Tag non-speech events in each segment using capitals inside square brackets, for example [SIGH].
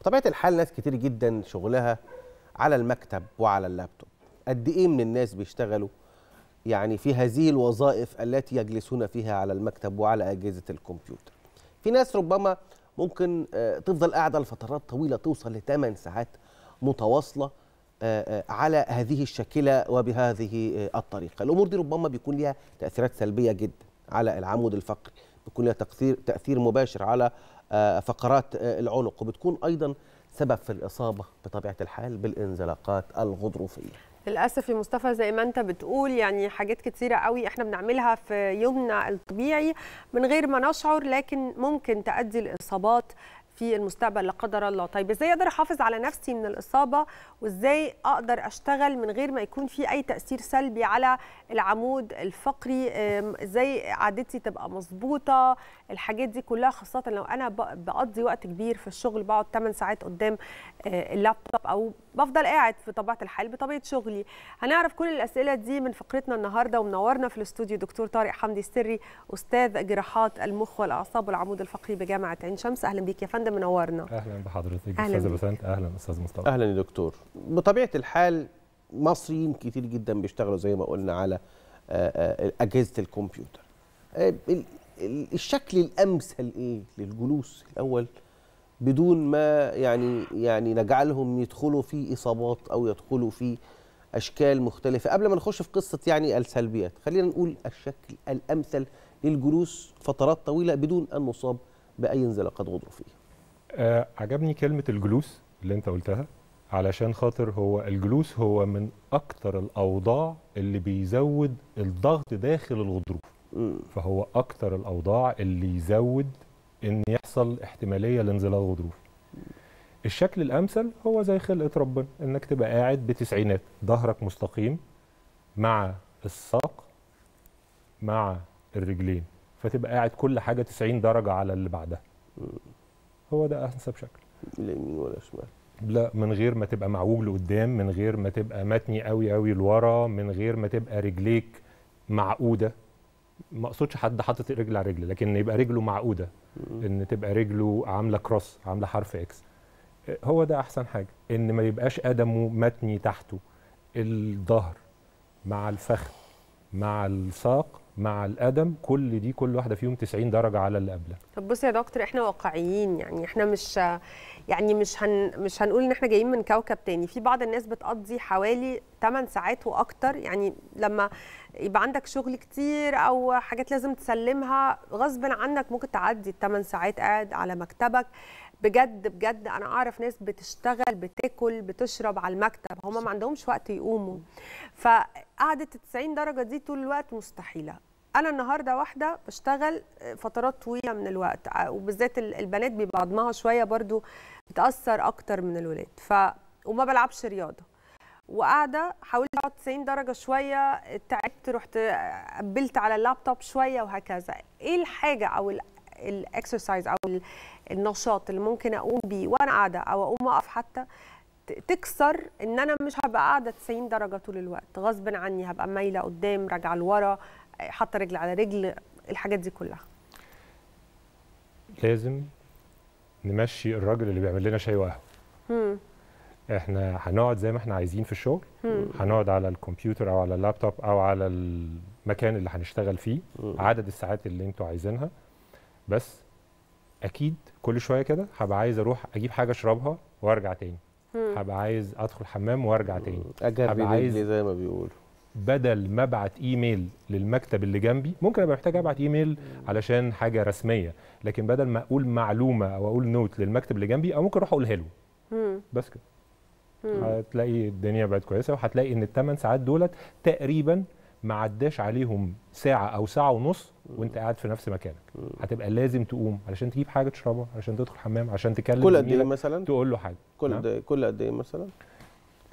بطبيعه الحال ناس كتير جدا شغلها على المكتب وعلى اللابتوب قد ايه من الناس بيشتغلوا يعني في هذه الوظائف التي يجلسون فيها على المكتب وعلى اجهزه الكمبيوتر في ناس ربما ممكن آه، تفضل قاعده لفترات طويله توصل لثمان ساعات متواصله آه، آه، على هذه الشاكله وبهذه الطريقه الامور دي ربما بيكون ليها تاثيرات سلبيه جدا على العمود الفقري بيكون لها تاثير مباشر على آه، فقرات آه، العنق وبتكون ايضا سبب في الاصابه بطبيعه الحال بالانزلاقات الغضروفيه للاسف يا مصطفى زي ما انت بتقول يعني حاجات كتيره قوي احنا بنعملها في يومنا الطبيعي من غير ما نشعر لكن ممكن تؤدي لاصابات في المستقبل لا قدر الله طيب ازاي اقدر احافظ على نفسي من الاصابه وازاي اقدر اشتغل من غير ما يكون في اي تاثير سلبي على العمود الفقري ازاي عادتي تبقى مظبوطه الحاجات دي كلها خاصه لو انا بقضي وقت كبير في الشغل بقعد 8 ساعات قدام آه، اللابتوب او بفضل قاعد في طبيعه الحال بطبيعه شغلي هنعرف كل الاسئله دي من فقرتنا النهارده ومنورنا في الاستوديو دكتور طارق حمدي السري استاذ جراحات المخ والاعصاب والعمود الفقري بجامعه عين شمس اهلا بيك يا فندم منورنا اهلا بحضرتك استاذ بسنت اهلا استاذ مصطفى اهلا يا دكتور بطبيعه الحال مصريين كتير جدا بيشتغلوا زي ما قلنا على آه، آه، اجهزه الكمبيوتر آه، الشكل الامثل ايه للجلوس الاول بدون ما يعني يعني نجعلهم يدخلوا في اصابات او يدخلوا في اشكال مختلفه قبل ما نخش في قصه يعني السلبيات خلينا نقول الشكل الامثل للجلوس فترات طويله بدون ان نصاب باي انزلاقات غضروفيه عجبني كلمه الجلوس اللي انت قلتها علشان خاطر هو الجلوس هو من اكتر الاوضاع اللي بيزود الضغط داخل الغضروف فهو اكتر الاوضاع اللي يزود ان يحصل احتماليه لانزلاق غضروف الشكل الامثل هو زي خلقه ربنا انك تبقى قاعد بتسعينات ظهرك مستقيم مع الساق مع الرجلين فتبقى قاعد كل حاجه 90 درجه على اللي بعدها هو ده انسب شكل لا يمين ولا شمال لا من غير ما تبقى معوج لقدام من غير ما تبقى متني قوي قوي لورا من غير ما تبقى رجليك معقوده ما اقصدش حد حاطط رجل على رجل لكن يبقى رجله معقوده ان تبقى رجله عامله كروس عامله حرف اكس هو ده احسن حاجه ان ما يبقاش قدمه متني تحته الظهر مع الفخذ مع الساق مع القدم كل دي كل واحده فيهم 90 درجه على اللي قبلها طب بص يا دكتور احنا واقعيين يعني احنا مش يعني مش هن مش هنقول ان احنا جايين من كوكب تاني في بعض الناس بتقضي حوالي 8 ساعات واكتر يعني لما يبقى عندك شغل كتير او حاجات لازم تسلمها غصب عنك ممكن تعدي 8 ساعات قاعد على مكتبك بجد بجد انا اعرف ناس بتشتغل بتاكل بتشرب على المكتب هم ما عندهمش وقت يقوموا فقعدة 90 درجه دي طول الوقت مستحيله انا النهارده واحده بشتغل آه، فترات طويله من الوقت وبالذات البنات بيبقى عضمها شويه برضو بتاثر اكتر من الولاد ف وما بلعبش رياضه وقاعده حاولت اقعد 90 درجه شويه تعبت رحت آه، قبلت على اللابتوب شويه وهكذا ايه الحاجه او الاكسرسايز او النشاط اللي ممكن اقوم بيه وانا قاعده او اقوم اقف حتى تكسر ان انا مش هبقى قاعده 90 درجه طول الوقت غصب عني هبقى مايله قدام راجعه لورا حاطه رجل على رجل الحاجات دي كلها لازم نمشي الراجل اللي بيعمل لنا شاي وقهوه احنا هنقعد زي ما احنا عايزين في الشغل هنقعد على الكمبيوتر او على اللابتوب او على المكان اللي هنشتغل فيه عدد الساعات اللي انتوا عايزينها بس اكيد كل شويه كده هبقى عايز اروح اجيب حاجه اشربها وارجع تاني هبقى عايز ادخل حمام وارجع تاني هبقى عايز زي ما بيقولوا بدل ما ابعت ايميل للمكتب اللي جنبي ممكن ابقى محتاج ابعت ايميل علشان حاجه رسميه لكن بدل ما اقول معلومه او اقول نوت للمكتب اللي جنبي او ممكن اروح اقولها له بس كده هتلاقي الدنيا بقت كويسه وهتلاقي ان الثمان ساعات دولت تقريبا ما عداش عليهم ساعه او ساعه ونص وانت قاعد في نفس مكانك هتبقى لازم تقوم علشان تجيب حاجه تشربها علشان تدخل حمام علشان تكلم كل قد ايه مثلا تقول له حاجه كل نعم. قد إيه؟ كل قد ايه مثلا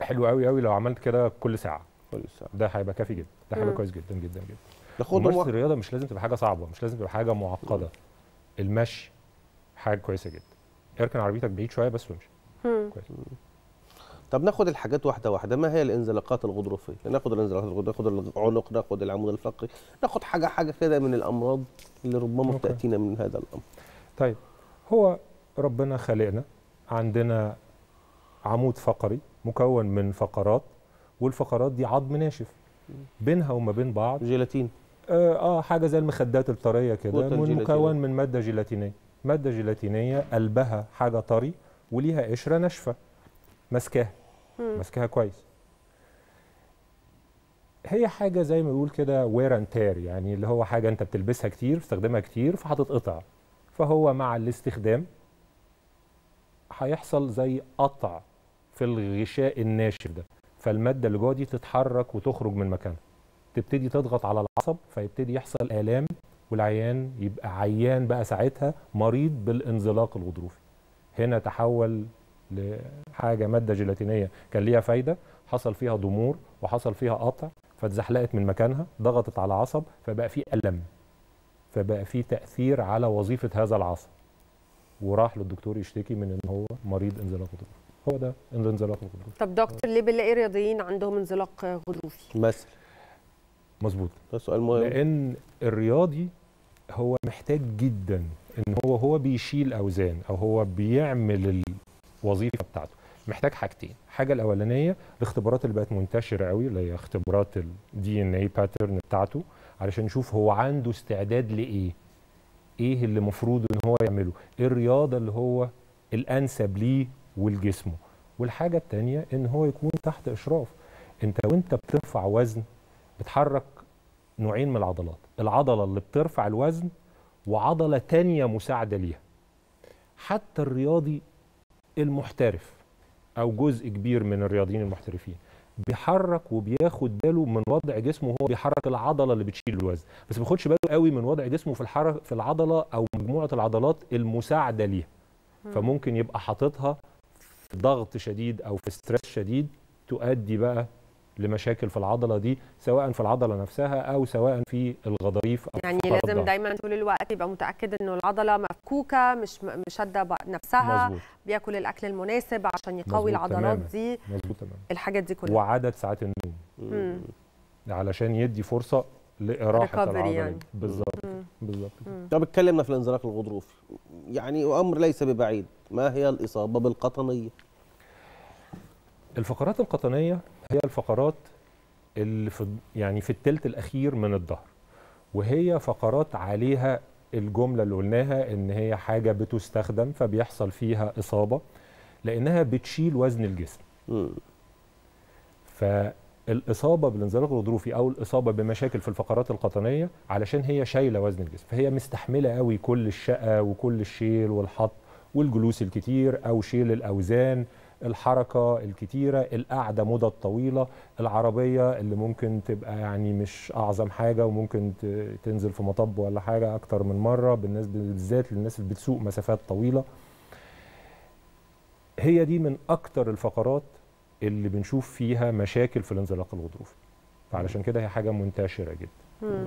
حلو قوي قوي لو عملت كده كل ساعه خلص ده هيبقى كافي جدا ده هيبقى كويس جدا جدا جدا تاخد ممارسه الرياضه مش لازم تبقى حاجه صعبه مش لازم تبقى حاجه معقده المشي حاجه كويسه جدا اركن عربيتك بعيد شويه بس وامشي كويس طب ناخد الحاجات واحده واحده ما هي الانزلاقات الغضروفيه ناخد الانزلاقات الغضروفيه ناخد العنق ناخد العمود الفقري ناخد حاجه حاجه كده من الامراض اللي ربما تاتينا من هذا الامر طيب هو ربنا خلقنا عندنا عمود فقري مكون من فقرات والفقرات دي عظم ناشف بينها وما بين بعض جيلاتين اه, آه، حاجه زي المخدات الطريه كده مكون من ماده جيلاتينيه ماده جيلاتينيه قلبها حاجه طري وليها قشره ناشفه ماسكاها ماسكاها كويس هي حاجه زي ما بيقول كده وير اند تير يعني اللي هو حاجه انت بتلبسها كتير بتستخدمها كتير فهتتقطع فهو مع الاستخدام هيحصل زي قطع في الغشاء الناشف ده فالماده اللي جوه دي تتحرك وتخرج من مكانها تبتدي تضغط على العصب فيبتدي يحصل الام والعيان يبقى عيان بقى ساعتها مريض بالانزلاق الغضروفي هنا تحول لحاجه ماده جيلاتينيه كان ليها فايده حصل فيها ضمور وحصل فيها قطع فاتزحلقت من مكانها ضغطت على عصب فبقى في الم فبقى في تاثير على وظيفه هذا العصب وراح للدكتور يشتكي من ان هو مريض انزلاق غضروفي هو ده الانزلاق الغضروفي طب دكتور ليه بنلاقي رياضيين عندهم انزلاق غضروفي مثلا مظبوط ده سؤال مهم لان الرياضي هو محتاج جدا ان هو هو بيشيل اوزان او هو بيعمل الوظيفه بتاعته محتاج حاجتين الحاجه الاولانيه الاختبارات اللي بقت منتشره قوي اللي هي اختبارات الدي ان اي باترن بتاعته علشان نشوف هو عنده استعداد لايه ايه اللي المفروض ان هو يعمله ايه الرياضه اللي هو الانسب ليه ولجسمه والحاجه التانية ان هو يكون تحت اشراف انت وانت بترفع وزن بتحرك نوعين من العضلات العضله اللي بترفع الوزن وعضله تانية مساعده ليها حتى الرياضي المحترف او جزء كبير من الرياضيين المحترفين بيحرك وبياخد باله من وضع جسمه وهو بيحرك العضله اللي بتشيل الوزن بس ما بياخدش باله قوي من وضع جسمه في الحرك في العضله او مجموعه العضلات المساعده ليها فممكن يبقى حاططها ضغط شديد او في ستريس شديد تؤدي بقى لمشاكل في العضله دي سواء في العضله نفسها او سواء في الغضاريف أو يعني في لازم دايما طول الوقت يبقى متاكد انه العضله مفكوكه مش مشده نفسها مزبوط. بياكل الاكل المناسب عشان يقوي العضلات دي مظبوط تمام الحاجات دي كلها وعدد ساعات النوم مم. علشان يدي فرصه لإراحة العضلة يعني. بالظبط بالظبط طب اتكلمنا في الانزلاق الغضروفي يعني وامر ليس ببعيد ما هي الإصابة بالقطنية؟ الفقرات القطنية هي الفقرات اللي في يعني في الثلث الأخير من الظهر وهي فقرات عليها الجملة اللي قلناها إن هي حاجة بتستخدم فبيحصل فيها إصابة لأنها بتشيل وزن الجسم م. فالإصابة بالانزلاق الغضروفي أو الإصابة بمشاكل في الفقرات القطنية علشان هي شايلة وزن الجسم فهي مستحملة قوي كل الشقة وكل الشيل والحط والجلوس الكتير أو شيل الأوزان الحركة الكتيرة القعدة مدة طويلة العربية اللي ممكن تبقى يعني مش أعظم حاجة وممكن تنزل في مطب ولا حاجة أكتر من مرة بالنسبة بالذات للناس اللي بتسوق مسافات طويلة هي دي من أكتر الفقرات اللي بنشوف فيها مشاكل في الانزلاق الغضروفي فعلشان كده هي حاجة منتشرة جدا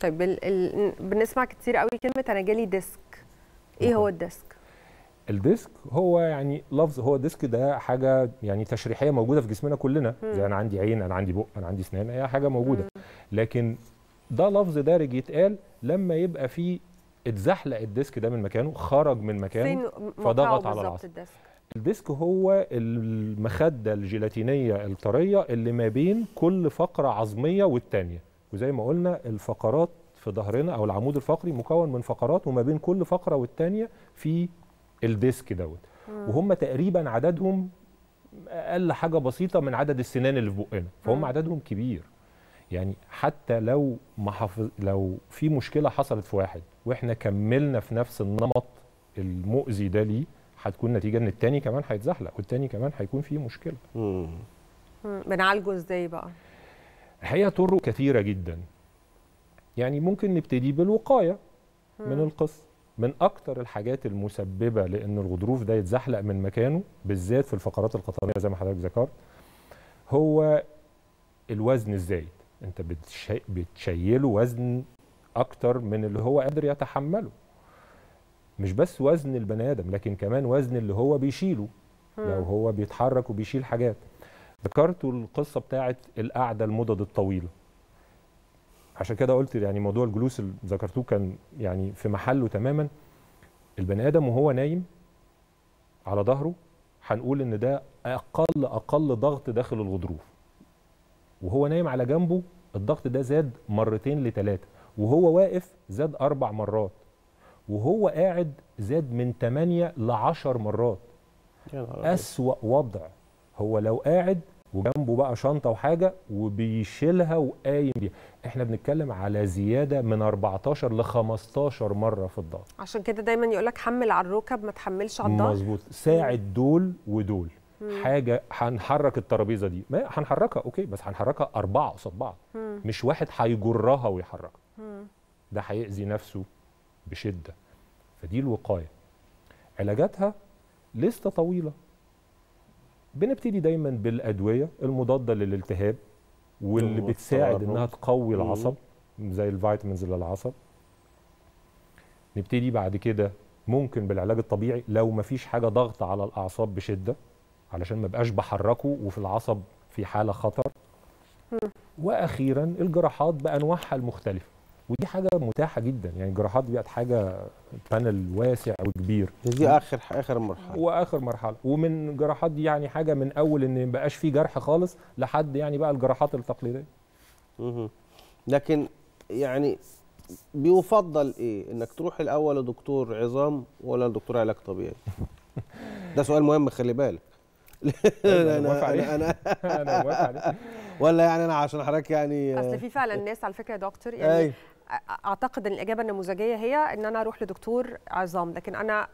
طيب ال... ال... بنسمع كتير قوي كلمة أنا جالي ديسك إيه هو الديسك؟ الديسك هو يعني لفظ هو ديسك ده حاجه يعني تشريحيه موجوده في جسمنا كلنا زي يعني انا عندي عين انا عندي بق انا عندي اسنان هي حاجه موجوده لكن ده لفظ دارج يتقال لما يبقى في اتزحلق الديسك ده من مكانه خرج من مكانه فضغط على العصب الديسك. الديسك هو المخده الجيلاتينيه الطريه اللي ما بين كل فقره عظميه والثانيه وزي ما قلنا الفقرات في ظهرنا او العمود الفقري مكون من فقرات وما بين كل فقره والثانيه في الديسك دوت وهم تقريبا عددهم اقل حاجه بسيطه من عدد السنان اللي في بقنا فهم عددهم كبير يعني حتى لو ما حفظ لو في مشكله حصلت في واحد واحنا كملنا في نفس النمط المؤذي ده ليه هتكون نتيجه ان التاني كمان هيتزحلق والتاني كمان هيكون فيه مشكله امم بنعالجه ازاي بقى الحقيقه طرق كثيره جدا يعني ممكن نبتدي بالوقايه من القص من اكتر الحاجات المسببه لان الغضروف ده يتزحلق من مكانه بالذات في الفقرات القطنيه زي ما حضرتك ذكرت هو الوزن الزايد انت بتشيله وزن اكتر من اللي هو قادر يتحمله مش بس وزن البني ادم لكن كمان وزن اللي هو بيشيله لو هو بيتحرك وبيشيل حاجات ذكرتوا القصه بتاعه القعده المدد الطويله عشان كده قلت يعني موضوع الجلوس اللي ذكرتوه كان يعني في محله تماما البني ادم وهو نايم على ظهره هنقول ان ده اقل اقل ضغط داخل الغضروف وهو نايم على جنبه الضغط ده زاد مرتين لثلاثه وهو واقف زاد اربع مرات وهو قاعد زاد من 8 ل 10 مرات اسوا وضع هو لو قاعد وجنبه بقى شنطه وحاجه وبيشيلها وقايم بيها احنا بنتكلم على زياده من 14 ل 15 مره في الضغط عشان كده دايما يقول لك حمل على الركب ما تحملش على الضغط مظبوط ساعد دول ودول مم. حاجه هنحرك الترابيزه دي ما هنحركها اوكي بس هنحركها اربعه قصاد بعض مش واحد هيجرها ويحركها ده هيأذي نفسه بشده فدي الوقايه علاجاتها لسه طويله بنبتدي دايما بالادويه المضاده للالتهاب واللي بتساعد انها تقوي العصب زي الفيتامينز للعصب نبتدي بعد كده ممكن بالعلاج الطبيعي لو مفيش حاجه ضغط على الاعصاب بشده علشان ما بقاش بحركه وفي العصب في حاله خطر واخيرا الجراحات بانواعها المختلفه ودي حاجه متاحه جدا يعني الجراحات دي بقت حاجه بانل واسع وكبير دي اخر اخر مرحله واخر مرحله ومن الجراحات دي يعني حاجه من اول ان ما بقاش فيه جرح خالص لحد يعني بقى الجراحات التقليديه لكن يعني بيفضل ايه انك تروح الاول لدكتور عظام ولا لدكتور علاج طبيعي [LAUGHS] ده سؤال مهم خلي بالك أيوة، انا انا انا, أنا [LAUGHS] ولا يعني انا عشان حضرتك يعني اصل في فعلا ناس على فكره يا دكتور يعني أي. اعتقد ان الاجابه النموذجيه هي ان انا اروح لدكتور عظام لكن انا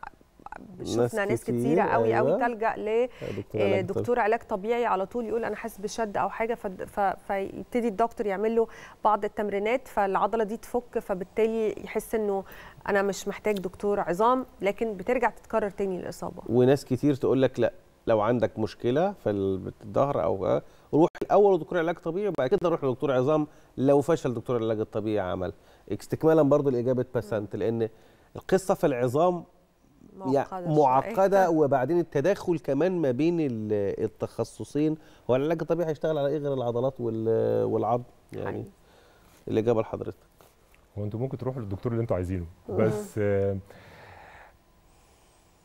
شفنا ناس كتيره قوي قوي أيوة. تلجا لدكتور آه، علاج طبيعي على طول يقول انا حاسس بشد او حاجه فيبتدي الدكتور يعمل له بعض التمرينات فالعضله دي تفك فبالتالي يحس انه انا مش محتاج دكتور عظام لكن بترجع تتكرر تاني الاصابه وناس كتير تقول لك لا لو عندك مشكله في الظهر او روح الاول لدكتور علاج طبيعي وبعد كده روح لدكتور عظام لو فشل دكتور العلاج الطبيعي عمل استكمالا برضو لاجابه باسنت لان القصه في العظام معقده, معقدة وبعدين التداخل كمان ما بين التخصصين هو العلاج الطبيعي هيشتغل على ايه غير العضلات والعظم يعني حقيقي. الاجابه لحضرتك هو انتوا ممكن تروحوا للدكتور اللي انتوا عايزينه بس آه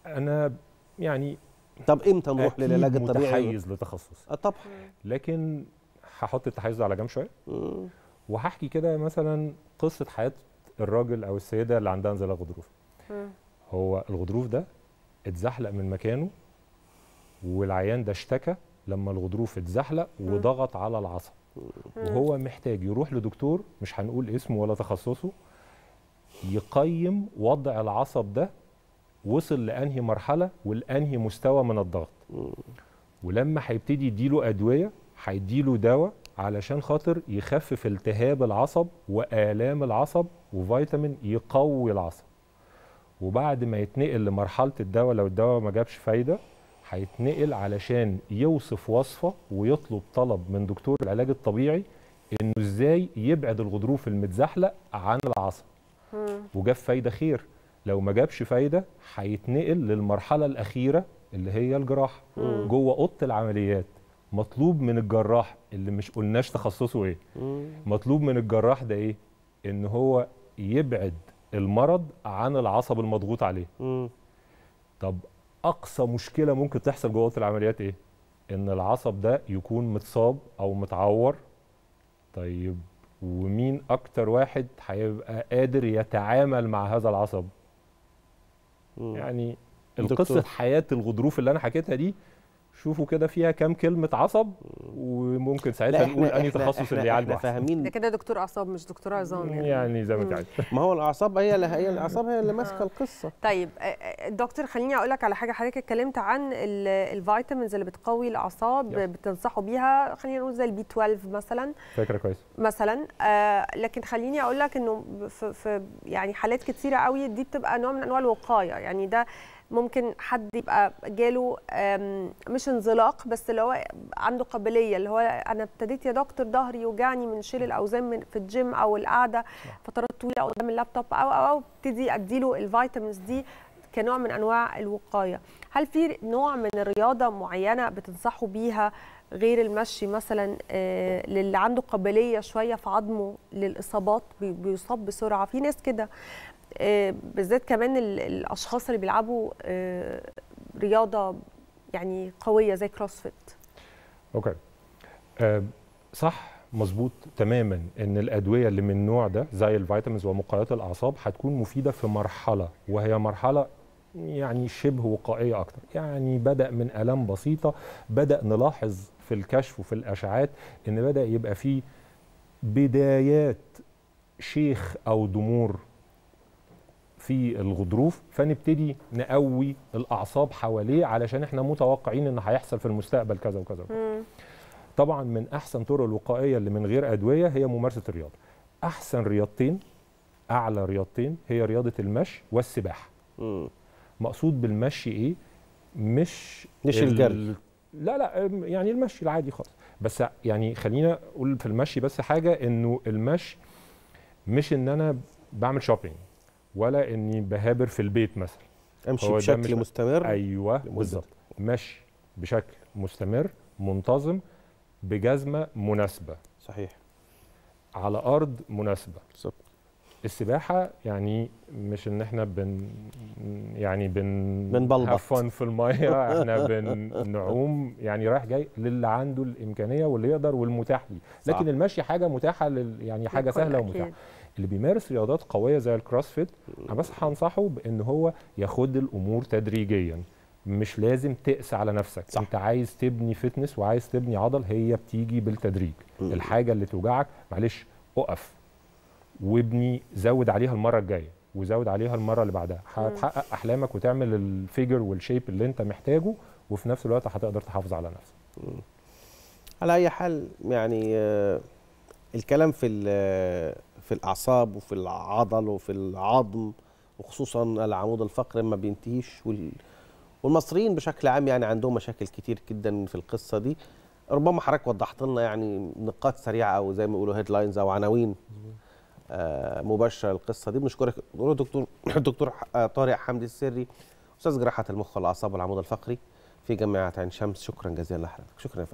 انا يعني طب امتى نروح للعلاج الطبيعي؟ متحيز لتخصص آه، طبعا لكن هحط التحيز ده على جنب شويه وهحكي كده مثلا قصه حياه الراجل او السيده اللي عندها انزلاق غضروف هو الغضروف ده اتزحلق من مكانه والعيان ده اشتكى لما الغضروف اتزحلق وضغط على العصب وهو محتاج يروح لدكتور مش هنقول اسمه ولا تخصصه يقيم وضع العصب ده وصل لانهي مرحله ولانهي مستوى من الضغط ولما هيبتدي يديله ادويه هيديله دواء علشان خاطر يخفف التهاب العصب والام العصب وفيتامين يقوي العصب وبعد ما يتنقل لمرحله الدواء لو الدواء ما جابش فايده هيتنقل علشان يوصف وصفه ويطلب طلب من دكتور العلاج الطبيعي انه ازاي يبعد الغضروف المتزحلق عن العصب وجاب فايده خير لو ما جابش فايده هيتنقل للمرحله الاخيره اللي هي الجراحه جوه اوضه العمليات مطلوب من الجراح اللي مش قلناش تخصصه ايه مم. مطلوب من الجراح ده ايه ان هو يبعد المرض عن العصب المضغوط عليه مم. طب اقصى مشكله ممكن تحصل جوه اوضه العمليات ايه ان العصب ده يكون متصاب او متعور طيب ومين اكتر واحد هيبقى قادر يتعامل مع هذا العصب يعني القصه حياه الغضروف اللي انا حكيتها دي شوفوا كده فيها كام كلمه عصب وممكن ساعتها نقول انهي تخصص اللي يعالج فاهمين ده كده دكتور اعصاب مش دكتور عظام يعني يعني زي ما انت عايز ما هو الاعصاب هي اللي هي الاعصاب هي اللي ماسكه آه. القصه طيب آه، آه، دكتور خليني اقول لك على حاجه حضرتك اتكلمت عن الفيتامينز اللي بتقوي الاعصاب بتنصحوا بيها خلينا نقول زي البي 12 مثلا فكره كويسه مثلا آه لكن خليني اقول لك انه في يعني حالات كتيره قوي دي بتبقى نوع من انواع الوقايه يعني ده ممكن حد يبقى جاله مش انزلاق بس اللي هو عنده قابليه اللي هو انا ابتديت يا دكتور ظهري يوجعني من شيل الاوزان من في الجيم او القعده فترات طويله قدام اللابتوب او او او ابتدي اديله الفيتامينز دي كنوع من انواع الوقايه هل في نوع من الرياضه معينه بتنصحوا بيها غير المشي مثلا آه، للي عنده قابليه شويه في عظمه للاصابات بيصاب بسرعه في ناس كده آه، بالذات كمان الاشخاص اللي بيلعبوا آه، رياضه يعني قويه زي كروسفيت اوكي آه، صح مظبوط تماما ان الادويه اللي من النوع ده زي الفيتامينز ومقويات الاعصاب هتكون مفيده في مرحله وهي مرحله يعني شبه وقائيه اكتر يعني بدا من الام بسيطه بدا نلاحظ في الكشف وفي الاشعاعات ان بدا يبقى فيه بدايات شيخ او ضمور في الغضروف فنبتدي نقوي الاعصاب حواليه علشان احنا متوقعين ان هيحصل في المستقبل كذا وكذا وكذا. طبعا من احسن طرق الوقائيه اللي من غير ادويه هي ممارسه الرياضه. احسن رياضتين اعلى رياضتين هي رياضه المشي والسباحه. مم. مقصود بالمشي ايه؟ مش مش الجري لا لا يعني المشي العادي خالص بس يعني خلينا اقول في المشي بس حاجه انه المشي مش ان انا بعمل شوبينج ولا اني بهابر في البيت مثلا امشي بشكل مستمر ايوه بالظبط مشي بشكل مستمر منتظم بجزمه مناسبه صحيح على ارض مناسبه بالظبط السباحه يعني مش ان احنا بن يعني بن من فن في الميه احنا [LAUGHS] بنعوم يعني رايح جاي للي عنده الامكانيه واللي يقدر والمتاح ليه لكن المشي حاجه متاحه لل يعني حاجه سهله ومتاحه اللي بيمارس رياضات قويه زي الكروسفيت انا بس هنصحه بان هو ياخد الامور تدريجيا مش لازم تقسى على نفسك صح. انت عايز تبني فتنس وعايز تبني عضل هي بتيجي بالتدريج م. الحاجه اللي توجعك معلش اقف وابني زود عليها المره الجايه وزود عليها المره اللي بعدها هتحقق احلامك وتعمل الفيجر والشيب اللي انت محتاجه وفي نفس الوقت هتقدر تحافظ على نفسك م. على اي حال يعني آه، الكلام في في الاعصاب وفي العضل وفي العظم وخصوصا العمود الفقري ما بينتهيش وال... والمصريين بشكل عام يعني عندهم مشاكل كتير جدا في القصه دي ربما حضرتك وضحت لنا يعني نقاط سريعه او زي ما بيقولوا هيدلاينز او عناوين آه، مباشره للقصه دي بنشكرك دكتور الدكتور [COUGHS] طارق حمدي السري استاذ جراحه المخ والاعصاب والعمود الفقري في جامعه عين شمس شكرا جزيلا لحضرتك شكرا يا فندم